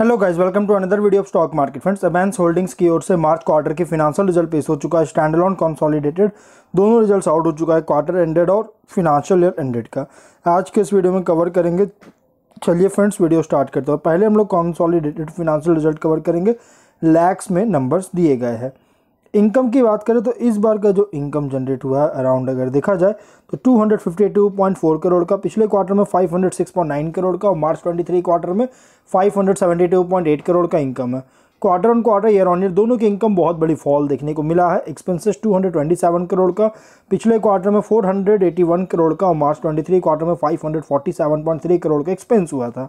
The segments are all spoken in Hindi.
hello guys welcome to another video of stock market friends Abans holdings की ओर से मार्च क्वार्टर के फिनांशियल रिजल्ट पेश हो चुका है स्टैंड ऑन कॉन्सॉलिडेटेड दोनों रिजल्ट्स आउट हो चुका है क्वार्टर एंडेड और फिनांशियल ईयर एंडेड का आज के इस वीडियो में कवर करेंगे चलिए फ्रेंड्स वीडियो स्टार्ट करते हैं पहले हम लोग कॉन्सॉलीडेटेड फिनेंशियल रिजल्ट कवर करेंगे लैक्स में नंबर्स दिए गए हैं इनकम की बात करें तो इस बार का जो इनकम जनरेट हुआ है अराउंड अगर देखा जाए तो 252.4 करोड़ का पिछले क्वार्टर में 506.9 करोड़ का और मार्च 23 क्वार्टर में 572.8 करोड़ का इनकम है quarter on quarter year on year दोनों की इनकम बहुत बड़ी फॉल देखने को मिला है एक्सपेंसेस 227 करोड़ का पिछले क्वार्टर में 481 करोड़ का और मार्च 23 क्वार्टर में 547.3 करोड़ का एक्सपेंस हुआ था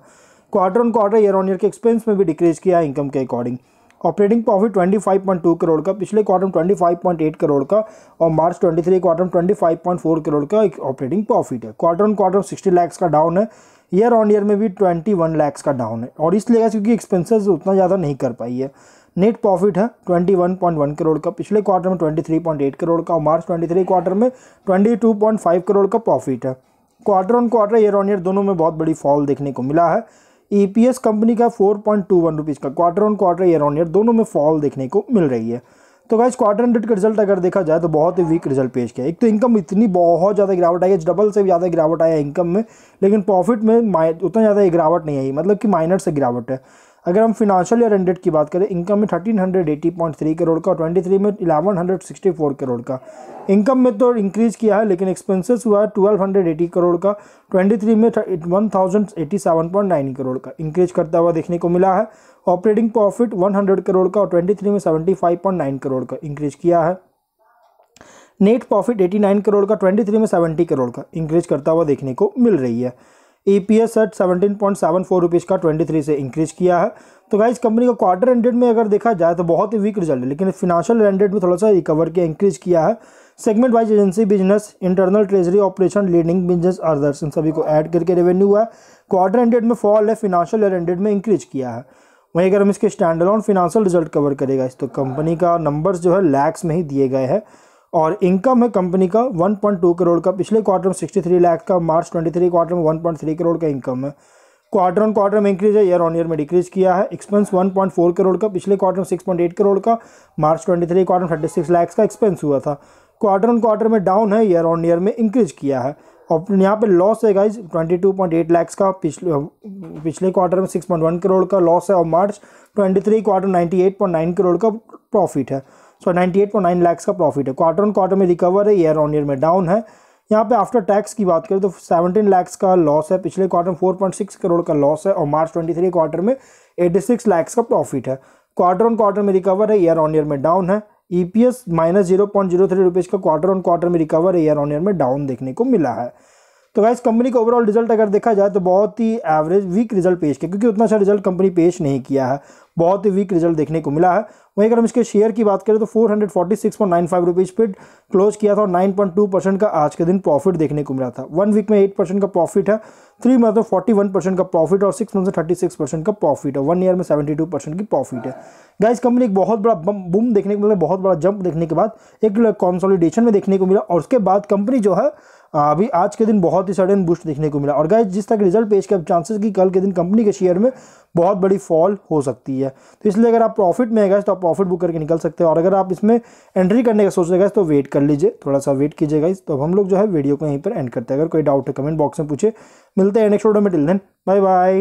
quarter on quarter year on year के एक्सपेंस में भी डिक्रीज किया इनकम के अकॉर्डिंग ऑपरेटिंग प्रॉफिट 25.2 करोड़ का पिछले क्वार्टर में 25.8 करोड़ का और मार्च 23 क्वार्टर में 25.4 करोड़ का एक ऑपरेटिंग प्रॉफिट है क्वार्टर ऑन क्वार्टर 60 लाख का डाउन है ईयर ऑन ईयर में भी 21 लाख का डाउन है और इसलिए क्योंकि एक्सपेंसेस उतना ज़्यादा नहीं कर पाई है नेट प्रॉफिट है 21.1 करोड़ का पिछले क्वार्टर में 23.8 करोड़ का और मार्च 23 क्वार्टर में 22.5 करोड़ का प्रॉफिट है quarter on quarter year on year दोनों में बहुत बड़ी फॉल देखने को मिला है ईपीएस कंपनी का four point two one rupees का quarter on quarter year on year दोनों में फॉल देखने को मिल रही है तो गाइज क्वार्टर हंड्रेड का रिजल्ट अगर देखा जाए तो बहुत ही वीक रिजल्ट पेश किया एक तो इनकम इतनी बहुत ज़्यादा गिरावट आई है डबल से ज़्यादा गिरावट आया इनकम में लेकिन प्रॉफिट में उतना ज़्यादा गिरावट नहीं आई मतलब कि माइनर से गिरावट है अगर हम फिनेंशियल ईयर एंडेड की बात करें इनकम में thirteen hundred eighty point three crore का ट्वेंटी थ्री में eleven hundred sixty four crore का इनकम में तो इंक्रीज किया है लेकिन एक्सपेंसेस हुआ है ट्वेल्व हंड्रेड एटी करोड़ का ट्वेंटी थ्री में one thousand eighty seven point nine crore का इंक्रीज करता हुआ देखने को मिला है operating profit one hundred crore का और ट्वेंटी थ्री में seventy five point nine crore का इंक्रीज किया है net profit eighty nine crore का ट्वेंटी थ्री में सेवेंटी करोड़ का इंक्रीज करता हुआ देखने को मिल रही है E P S eight seventeen point seven four rupees का ट्वेंटी थ्री से इंक्रीज किया है तो गाइज कंपनी का क्वार्टर एंडेड में अगर देखा जाए तो बहुत ही वीक रिजल्ट है लेकिन फिनेंशियल एंडेड में थोड़ा सा रिकवर किया इंक्रीज किया है segment wise agency business internal treasury operation leading business others इन सभी को ऐड करके रेवेन्यू हुआ है क्वार्टर एंडेड में फॉल है फिनेंशियल ईयर एंडेड में इंक्रीज किया है वहीं अगर हम इसके standard on financial result cover करेगा इस तो कंपनी का नंबर्स जो है लैक्स में ही दिए गए हैं और इनकम है कंपनी का 1.2 करोड़ का पिछले क्वार्टर में 63 लैख का मार्च 23 क्वार्टर में 1.3 करोड़ का इनकम है क्वार्टर ऑन क्वार्टर में इंक्रीज है ईयर ऑन ईयर में डिक्रीज किया है एक्सपेंस 1.4 करोड़ का पिछले क्वार्टर में 6.8 करोड़ का मार्च 23 क्वार्टर में 36 लैक्स का एक्सपेंस हुआ था क्वार्टर ऑन क्वार्टर में डाउन है ईयर ऑन ईयर में इंक्रीज किया है और यहाँ पे लॉस है गाइज 22.8 लैक्स का पिछले पिछले क्वार्टर में 6.1 करोड़ का लॉस है और मार्च 23 क्वार्टर 98.9 करोड़ का प्रॉफिट है so ninety eight nine lakhs का प्रॉफिट है क्वार्टर ऑन क्वार्टर में रिकवर है ईयर ऑन ईयर में डाउन है यहाँ पे आफ्टर टैक्स की बात करें तो 17 लाख का लॉस है पिछले क्वार्टर में 4.6 करोड़ का लॉस है और मार्च 23 क्वार्टर में 86 लाख का प्रॉफिट है क्वार्टर ऑन क्वार्टर में रिकवर है ईयर ऑन ईयर में डाउन है E P S minus zero point zero three rupees का क्वार्टर ऑन क्वार्टर में रिकवर है ईयर ऑन ईयर में डाउन देखने को मिला है तो गाइस कंपनी का ओवरऑल रिजल्ट अगर देखा जाए तो बहुत ही एवरेज वीक रिजल्ट पेश किया क्योंकि उतना अच्छा रिजल्ट कंपनी पेश नहीं किया है बहुत ही वीक रिजल्ट देखने को मिला है वहीं अगर हम इसके शेयर की बात करें तो four hundred forty six point nine five rupees पे क्लोज किया था और नाइन पॉइंट टू परसेंट का आज के दिन प्रॉफिट देखने को मिला था वन वीक में एट परसेंट का प्रॉफिट है थ्री मंथ में फोर्टी वन परसेंट का प्रॉफिट और सिक्स मंथ में थर्टी सिक्स परसेंट का प्रॉफिट है वन ईयर में सेवेंटी टू परसेंट की प्रॉफिट है गाइस कंपनी एक बहुत बड़ा बूम देखने को मिला बहुत बड़ा जंप देखने के बाद एक कॉन्सोलिडेशन में देखने को मिला और उसके बाद कंपनी जो है अभी आज के दिन बहुत ही सडन बूस्ट देखने को मिला और गाइस जिस तक रिजल्ट पेश के चांसेस की कल के दिन कंपनी के शेयर में बहुत बड़ी फॉल हो सकती है तो इसलिए अगर आप प्रॉफिट में गए तो आप प्रॉफिट बुक करके निकल सकते हैं और अगर आप इसमें एंट्री करने का सोच रहे तो वेट कर लीजिए थोड़ा सा वेट कीजिएगा तो हम लोग जो है वीडियो को यहीं पर एंड करते हैं अगर कोई डाउट है कमेंट बॉक्स में पूछे मिलते हैं नेक्स्ट वीडियो में टिल देन बाय बाय